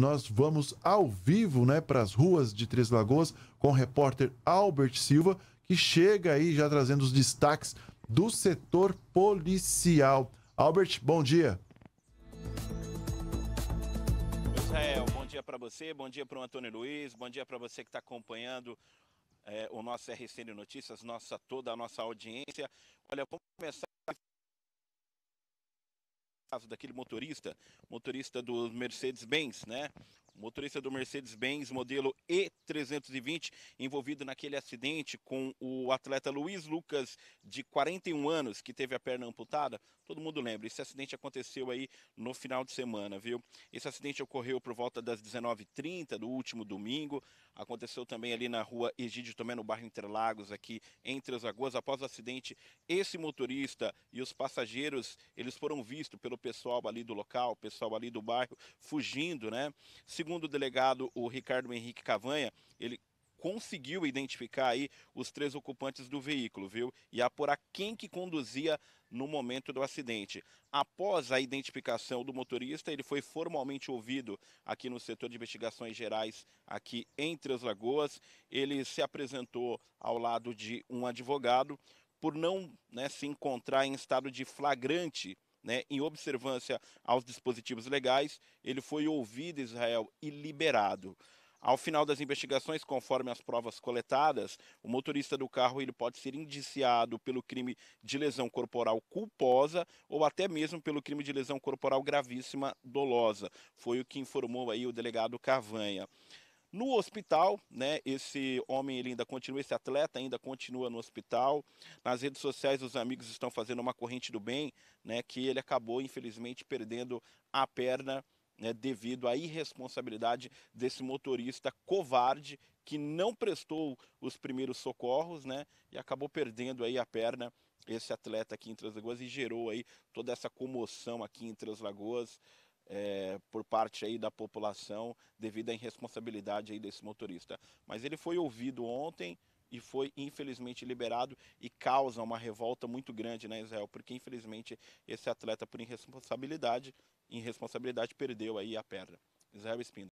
nós vamos ao vivo né, para as ruas de Três Lagoas com o repórter Albert Silva, que chega aí já trazendo os destaques do setor policial. Albert, bom dia. Israel, bom dia para você, bom dia para o Antônio Luiz, bom dia para você que está acompanhando é, o nosso RCN Notícias, nossa, toda a nossa audiência. Olha, vamos começar caso daquele motorista, motorista do Mercedes-Benz, né? motorista do Mercedes-Benz modelo E320, envolvido naquele acidente com o atleta Luiz Lucas, de 41 anos, que teve a perna amputada. Todo mundo lembra, esse acidente aconteceu aí no final de semana, viu? Esse acidente ocorreu por volta das 19h30 do último domingo. Aconteceu também ali na rua Egídio Tomé, no bairro Interlagos, aqui entre as Lagoas. Após o acidente, esse motorista e os passageiros, eles foram vistos pelo pessoal ali do local, pessoal ali do bairro, fugindo, né? Segundo segundo o delegado, o Ricardo Henrique Cavanha, ele conseguiu identificar aí os três ocupantes do veículo, viu? E apurar quem que conduzia no momento do acidente. Após a identificação do motorista, ele foi formalmente ouvido aqui no setor de investigações gerais aqui em Três Lagoas. Ele se apresentou ao lado de um advogado por não né, se encontrar em estado de flagrante né, em observância aos dispositivos legais, ele foi ouvido em Israel e liberado. Ao final das investigações, conforme as provas coletadas, o motorista do carro ele pode ser indiciado pelo crime de lesão corporal culposa ou até mesmo pelo crime de lesão corporal gravíssima dolosa. Foi o que informou aí o delegado Cavanha. No hospital, né, esse homem ele ainda continua, esse atleta ainda continua no hospital. Nas redes sociais, os amigos estão fazendo uma corrente do bem, né, que ele acabou, infelizmente, perdendo a perna né, devido à irresponsabilidade desse motorista covarde que não prestou os primeiros socorros, né, e acabou perdendo aí a perna esse atleta aqui em Três Lagoas e gerou aí toda essa comoção aqui em Três Lagoas é, por parte aí da população devido à irresponsabilidade aí desse motorista. Mas ele foi ouvido ontem e foi infelizmente liberado e causa uma revolta muito grande na né, Israel, porque infelizmente esse atleta por irresponsabilidade, irresponsabilidade perdeu aí a perna. Israel Espino.